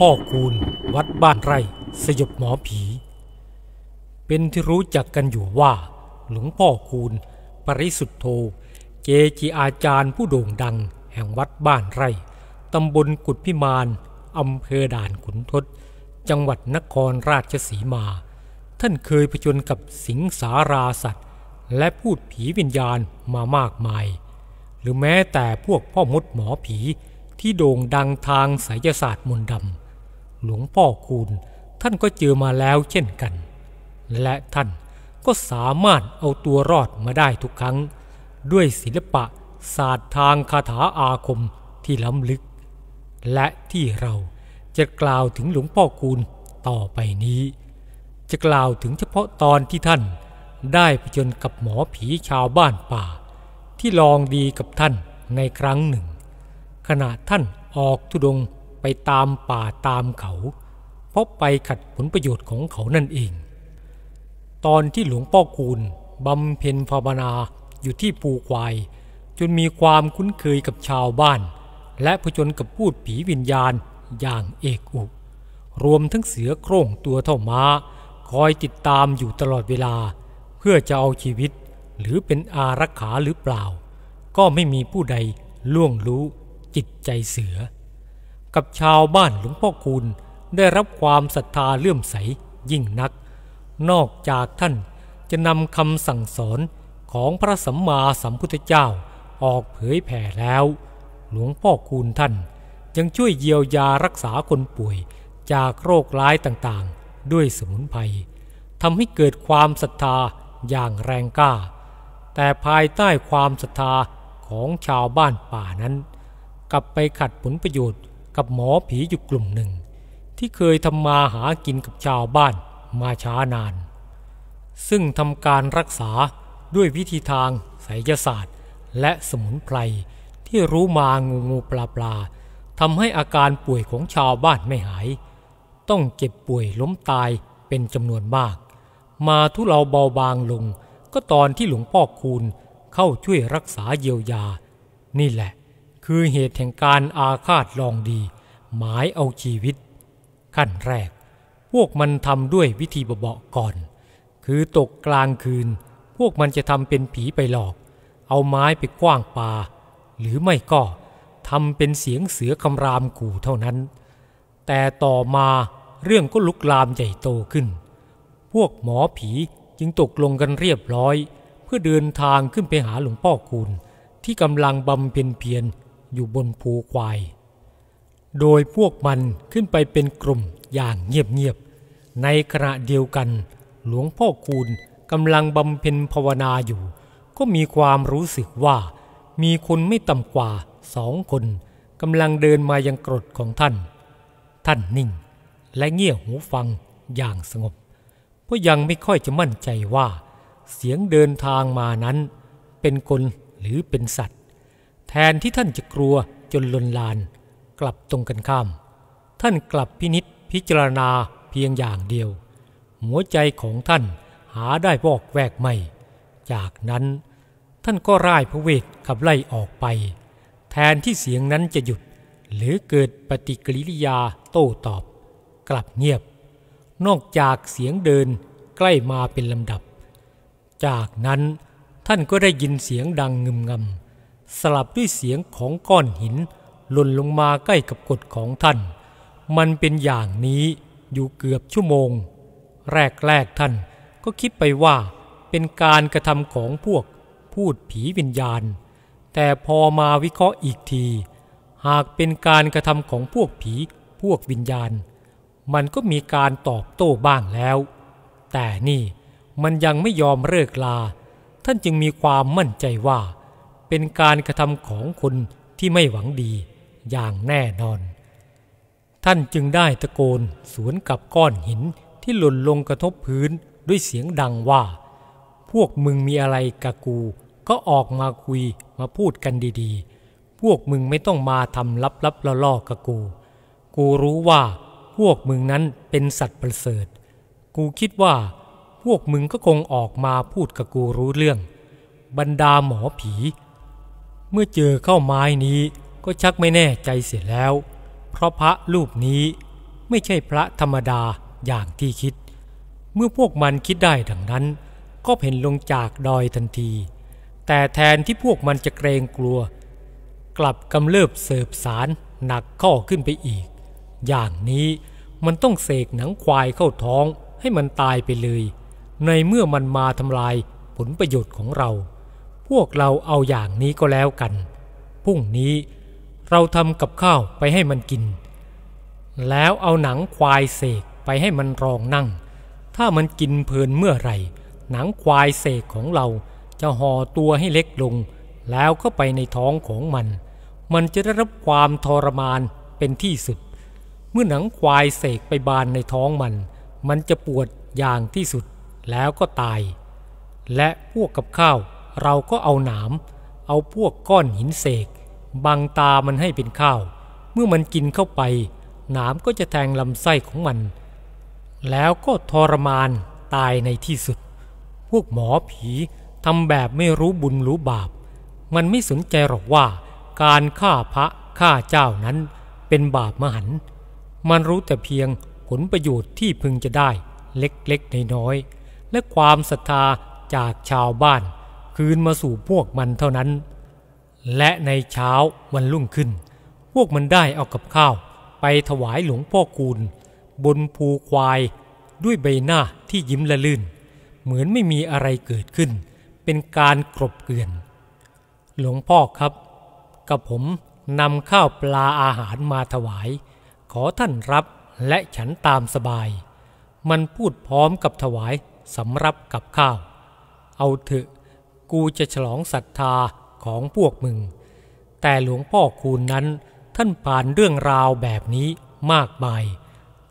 พ่อคูณวัดบ้านไร่ สยบหมอผี เป็นที่รู้จักกันอยู่ว่า หลวงพ่อคูณปริสุทธโธ เจจิอาจารย์ผู้โด่งดังแห่งวัดบ้านไร่ตำบลกุดพิมานอำเภอด่านขุนทศจังหวัดนครราชสีมา ท่านเคยผจญกับสิงสาราสัตว์ และพูดผีวิญญาณมามากมาย หรือแม้แต่พวกพ่อมดหมอผีที่โด่งดังทางไสยศาสตร์มนต์ดำหลวงพ่อคูณท่านก็เจอมาแล้วเช่นกัน และท่านก็สามารถเอาตัวรอดมาได้ทุกครั้งด้วยศิลปะศาสตร์ทางคาถาอาคมที่ล้ำลึก และที่เรา จะกล่าวถึงหลวงพ่อคูณต่อไปนี้ จะกล่าวถึงเฉพาะตอนที่ท่านได้ผจญกับหมอผีชาวบ้านป่า ที่ลองดีกับท่านในครั้งหนึ่ง ขณะท่านออกทุดงไปตามป่าตามเขา เพราะไปขัดผลประโยชน์ของเขานั่นเอง ตอนที่หลวงพ่อคูณบำเพ็ญภาวนาอยู่ที่ปูควาย จนมีความคุ้นเคยกับชาวบ้าน และผจญกับพูดผีวิญญาณอย่างเอกอุรวมทั้งเสือโคร่งตัวเท่ามา้า คอยติดตามอยู่ตลอดเวลา เพื่อจะเอาชีวิต หรือเป็นอารักขาหรือเปล่า ก็ไม่มีผู้ใดล่วงรู้จิตใจเสือกับชาวบ้านหลวงพ่อคูณได้รับความศรัทธาเลื่อมใสยิ่งนัก นอกจากท่านจะนำคำสั่งสอนของพระสัมมาสัมพุทธเจ้าออกเผยแผ่แล้ว หลวงพ่อคูณท่าน ยังช่วยเยียวยารักษาคนป่วยจากโรคร้ายต่างๆ ด้วยสมุนไพรทำให้เกิดความศรัทธาอย่างแรงกล้า แต่ภายใต้ความศรัทธาของชาวบ้านป่านั้น กลับไปขัดผลประโยชน์กับหมอผีอยู่กลุ่มหนึ่ง ที่เคยทำมาหากินกับชาวบ้านมาช้านาน ซึ่งทำการรักษาด้วยวิธีทางไสยศาสตร์ และสมุนไพรที่รู้มางูงูปลาปลาทำให้อาการป่วยของชาวบ้านไม่หาย ต้องเจ็บป่วยล้มตายเป็นจำนวนมาก มาทุเลาเบาบางลง ก็ตอนที่หลวงพ่อคูณเข้าช่วยรักษาเยียวยา นี่แหละ คือเหตุแห่งการอาฆาตลองดีหมายเอาชีวิต ขั้นแรก พวกมันทำด้วยวิธีเบาๆก่อน คือตกกลางคืนพวกมันจะทำเป็นผีไปหลอก เอาไม้ไปกว้างปาหรือไม่ก็ทำเป็นเสียงเสือคำรามกู่เท่านั้น แต่ต่อมาเรื่องก็ลุกลามใหญ่โตขึ้น พวกหมอผีจึงตกลงกันเรียบร้อย เพื่อเดินทางขึ้นไปหาหลวงพ่อคูณที่กำลังบำเพ็ญเพียรอยู่บนภูควายโดยพวกมันขึ้นไปเป็นกลุ่มอย่างเงียบๆ ในขณะเดียวกันหลวงพ่อคูณกำลังบำเพ็ญภาวนาอยู่ ก็มีความรู้สึกว่า มีคนไม่ต่ำกว่าสองคนกำลังเดินมายังกรดของท่าน ท่านนิ่ง และเงี่ยหูฟังอย่างสงบเพราะยังไม่ค่อยจะมั่นใจว่า เสียงเดินทางมานั้น เป็นคนหรือเป็นสัตว์ แทนที่ท่านจะกลัวจนลนลานกลับตรงกันข้าม ท่านกลับพินิษพิจารณาเพียงอย่างเดียว หัวใจของท่านหาได้บอกแวกไม่ จากนั้นท่านก็ร่ายพระเวทขับไล่ออกไป แทนที่เสียงนั้นจะหยุด หรือเกิดปฏิกิริยาโต้ตอบ กลับเงียบนอกจากเสียงเดินใกล้มาเป็นลำดับ จากนั้นท่านก็ได้ยินเสียงดังงึมงำสลับด้วยเสียงของก้อนหินหล่นลงมาใกล้กับกฎของท่าน มันเป็นอย่างนี้อยู่เกือบชั่วโมง แรกแรกท่านก็คิดไปว่าเป็นการกระทำของพวก พูดผีวิญญาณ แต่พอมาวิเคราะห์อีกที หากเป็นการกระทำของพวกผีพวกวิญญาณ มันก็มีการตอบโต้บ้างแล้ว แต่นี่มันยังไม่ยอมเลิกลา ท่านจึงมีความมั่นใจว่า เป็นการกระทำของคนที่ไม่หวังดีอย่างแน่นอน ท่านจึงได้ตะโกนสวนกับก้อนหินที่หล่นลงกระทบพื้นด้วยเสียงดังว่า พวกมึงมีอะไรกับกูก็ออกมาคุยมาพูดกันดีๆ พวกมึงไม่ต้องมาทำลับๆละ่อกับกู กูรู้ว่าพวกมึงนั้นเป็นสัตว์ประเสริฐ กูคิดว่า พวกมึงก็คงออกมาพูดกับกูรู้เรื่อง บรรดาหมอผี เมื่อเจอเข้าไม้นี้ก็ชักไม่แน่ใจเสียแล้ว เพราะพระรูปนี้ไม่ใช่พระธรรมดาอย่างที่คิด เมื่อพวกมันคิดได้ดังนั้นก็เห็นลงจากดอยทันที แต่แทนที่พวกมันจะเกรงกลัว กลับกำเริบเสบสารหนักข้อขึ้นไปอีก อย่างนี้มันต้องเสกหนังควายเข้าท้องให้มันตายไปเลย ในเมื่อมันมาทำลายผลประโยชน์ของเรา พวกเราเอาอย่างนี้ก็แล้วกัน พรุ่งนี้เราทำกับข้าวไปให้มันกิน แล้วเอาหนังควายเสกไปให้มันรองนั่ง ถ้ามันกินเพลินเมื่อไหร่ หนังควายเสกของเราจะห่อตัวให้เล็กลง แล้วเข้าไปในท้องของมัน มันจะได้รับความทรมานเป็นที่สุด เมื่อหนังควายเสกไปบานในท้องมัน มันจะปวดอย่างที่สุดแล้วก็ตาย และพวกกับข้าวเราก็เอาหนาม เอาพวกก้อนหินเสกบังตามันให้เป็นข้าว เมื่อมันกินเข้าไป หนามก็จะแทงลำไส้ของมัน แล้วก็ทรมานตายในที่สุด พวกหมอผีทำแบบไม่รู้บุญรู้บาป มันไม่สนใจหรอกว่า การฆ่าพระฆ่าเจ้านั้นเป็นบาปมหัน มันรู้แต่เพียงผลประโยชน์ที่พึงจะได้ เล็กๆนน้อยๆและความศรัทธาจากชาวบ้าน คืนมาสู่พวกมันเท่านั้นและในเช้าวันรุ่งขึ้น พวกมันได้เอากับข้าว ไปถวายหลวงพ่อคูณบนภูควายด้วยใบหน้าที่ยิ้มละลื่น เหมือนไม่มีอะไรเกิดขึ้น เป็นการกรบเกลื่อน หลวงพ่อครับ กับผมนำข้าวปลาอาหารมาถวาย ขอท่านรับและฉันตามสบาย มันพูดพร้อมกับถวาย สำรับกับข้าว เอาเถอะ กูจะฉลองศรัทธาของพวกมึง แต่หลวงพ่อคูณนั้นท่านผ่านเรื่องราวแบบนี้มากมาย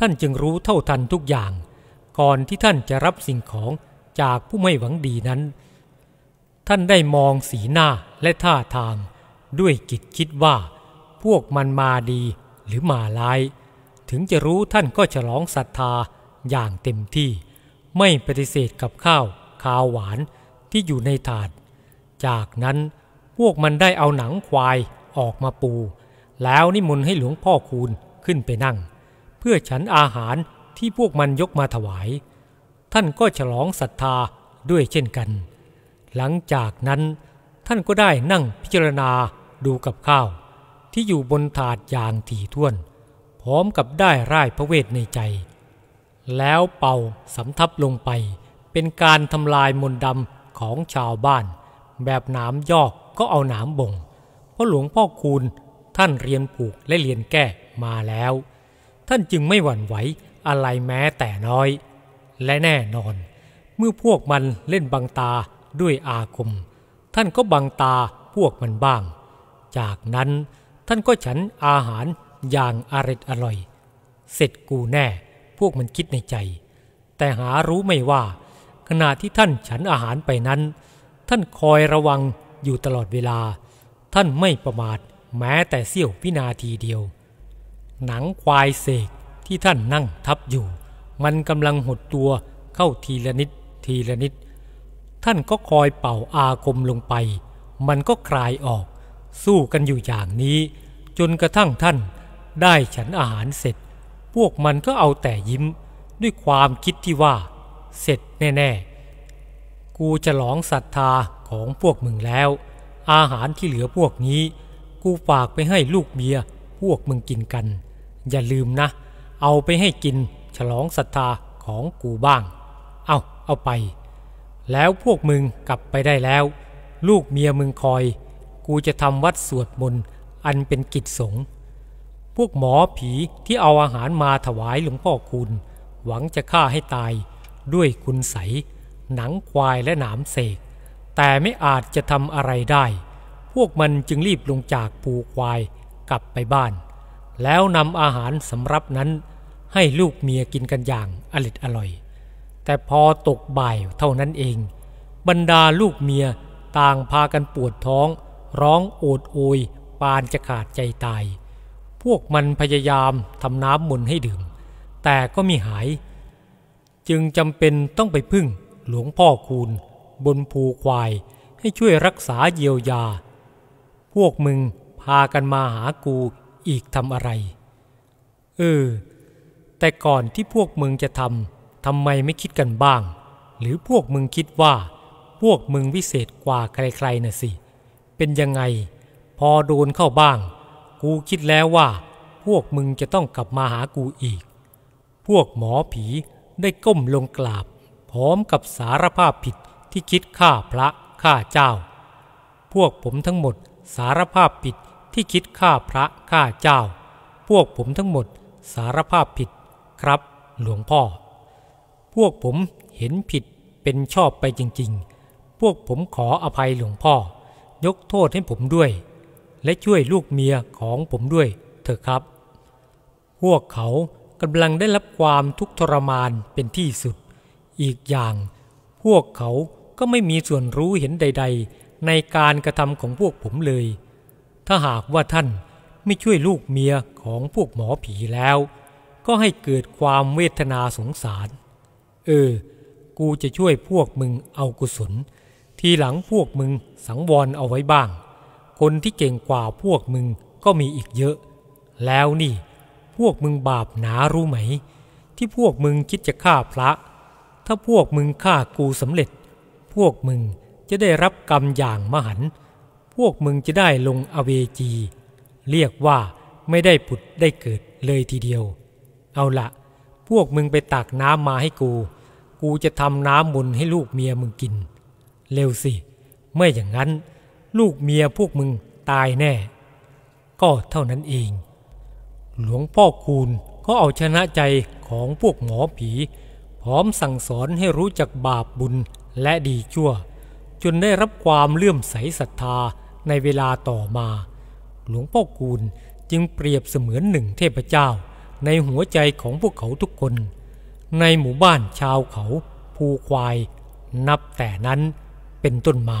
ท่านจึงรู้เท่าทันทุกอย่าง ก่อนที่ท่านจะรับสิ่งของจากผู้ไม่หวังดีนั้น ท่านได้มองสีหน้าและท่าทาง ด้วยกิจคิดว่า พวกมันมาดีหรือมาร้าย ถึงจะรู้ท่านก็ฉลองศรัทธาอย่างเต็มที่ ไม่ปฏิเสธกับข้าวข้าวหวานที่อยู่ในถาด จากนั้นพวกมันได้เอาหนังควายออกมาปู แล้วนิมนต์ให้หลวงพ่อคูณขึ้นไปนั่ง เพื่อฉันอาหารที่พวกมันยกมาถวาย ท่านก็ฉลองศรัทธาด้วยเช่นกัน หลังจากนั้นท่านก็ได้นั่งพิจารณาดูกับข้าว ที่อยู่บนถาดอย่างถี่ถ้วน พร้อมกับได้ร่ายพระเวทในใจ แล้วเป่าสำทับลงไปเป็นการทำลายมนต์ดำของชาวบ้านแบบน้ำยอกก็เอาหนามบ่ง เพราะหลวงพ่อคูณท่านเรียนผูกและเรียนแก้มาแล้ว ท่านจึงไม่หวั่นไหวอะไรแม้แต่น้อย และแน่นอน เมื่อพวกมันเล่นบังตาด้วยอาคม ท่านก็บังตาพวกมันบ้าง จากนั้นท่านก็ฉันอาหารอย่างอร็ดอร่อย เสร็จกูแน่พวกมันคิดในใจ แต่หารู้ไม่ว่า ขณะที่ท่านฉันอาหารไปนั้น ท่านคอยระวังอยู่ตลอดเวลา ท่านไม่ประมาทแม้แต่เสี้ยววินาทีเดียว หนังควายเสกที่ท่านนั่งทับอยู่ มันกำลังหดตัวเข้าทีละนิดทีละนิด ท่านก็คอยเป่าอาคมลงไป มันก็คลายออก สู้กันอยู่อย่างนี้ จนกระทั่งท่านได้ฉันอาหารเสร็จ พวกมันก็เอาแต่ยิ้มด้วยความคิดที่ว่า เสร็จแน่ ๆกูจะหลองศรัทธาของพวกมึงแล้ว อาหารที่เหลือพวกนี้ กูฝากไปให้ลูกเมียพวกมึงกินกัน อย่าลืมนะเอาไปให้กินฉลองศรัทธาของกูบ้าง เอาเอาไป แล้วพวกมึงกลับไปได้แล้ว ลูกเมียมึงคอย กูจะทำวัดสวดมนต์อันเป็นกิจสง พวกหมอผีที่เอาอาหารมาถวายหลวงพ่อคุณหวังจะฆ่าให้ตายด้วยคุณใสหนังควายและหนามเสกแต่ไม่อาจจะทำอะไรได้ พวกมันจึงรีบลงจากปูควายกลับไปบ้าน แล้วนำอาหารสำรับนั้น ให้ลูกเมียกินกันอย่างอริดอร่อย แต่พอตกบ่ายเท่านั้นเอง บรรดาลูกเมียต่างพากันปวดท้อง ร้องโอดโอยปานจะขาดใจตาย พวกมันพยายามทำน้ำมนต์ให้ดื่มแต่ก็มีหาย จึงจำเป็นต้องไปพึ่งหลวงพ่อคูณ บนภูควายให้ช่วยรักษาเยียวยา พวกมึงพากันมาหากูอีกทำอะไร เออ แต่ก่อนที่พวกมึงจะทำทำไมไม่คิดกันบ้าง หรือพวกมึงคิดว่า พวกมึงวิเศษกว่าใครๆน่ะสิ เป็นยังไง พอโดนเข้าบ้าง กูคิดแล้วว่า พวกมึงจะต้องกลับมาหากูอีก พวกหมอผีได้ก้มลงกราบพร้อมกับสารภาพผิดที่คิดฆ่าพระฆ่าเจ้า พวกผมทั้งหมดสารภาพผิดที่คิดฆ่าพระฆ่าเจ้า พวกผมทั้งหมดสารภาพผิดครับหลวงพ่อ พวกผมเห็นผิดเป็นชอบไปจริงๆ พวกผมขออภัยหลวงพ่อ ยกโทษให้ผมด้วย และช่วยลูกเมียของผมด้วยเถอะครับ พวกเขากำลังได้รับความทุกข์ทรมานเป็นที่สุดอีกอย่างพวกเขาก็ไม่มีส่วนรู้เห็นใด ๆ ในการกระทำของพวกผมเลย ถ้าหากว่าท่านไม่ช่วยลูกเมียของพวกหมอผีแล้ว ก็ให้เกิดความเวทนาสงสาร เออ กูจะช่วยพวกมึงเอากุศล ทีหลังพวกมึงสังวรเอาไว้บ้าง คนที่เก่งกว่าพวกมึงก็มีอีกเยอะ แล้วนี่ พวกมึงบาปหนารู้ไหม ที่พวกมึงคิดจะฆ่าพระถ้าพวกมึงฆ่ากูสำเร็จ พวกมึงจะได้รับกรรมอย่างมหันพวกมึงจะได้ลงอเวจี เรียกว่าไม่ได้ผุดได้เกิดเลยทีเดียว เอาละ พวกมึงไปตักน้ำมาให้กู กูจะทำน้ำมนให้ลูกเมียมึงกิน เร็วสิ ไม่อย่างนั้น ลูกเมียพวกมึงตายแน่ ก็เท่านั้นเอง หลวงพ่อคูณก็เอาชนะใจของพวกหมอผีพร้อมสั่งสอนให้รู้จักบาปบุญและดีชั่ว จนได้รับความเลื่อมใสศรัทธาในเวลาต่อมา หลวงพ่อกูลจึงเปรียบเสมือนหนึ่งเทพเจ้าในหัวใจของพวกเขาทุกคน ในหมู่บ้านชาวเขาภูควายนับแต่นั้นเป็นต้นมา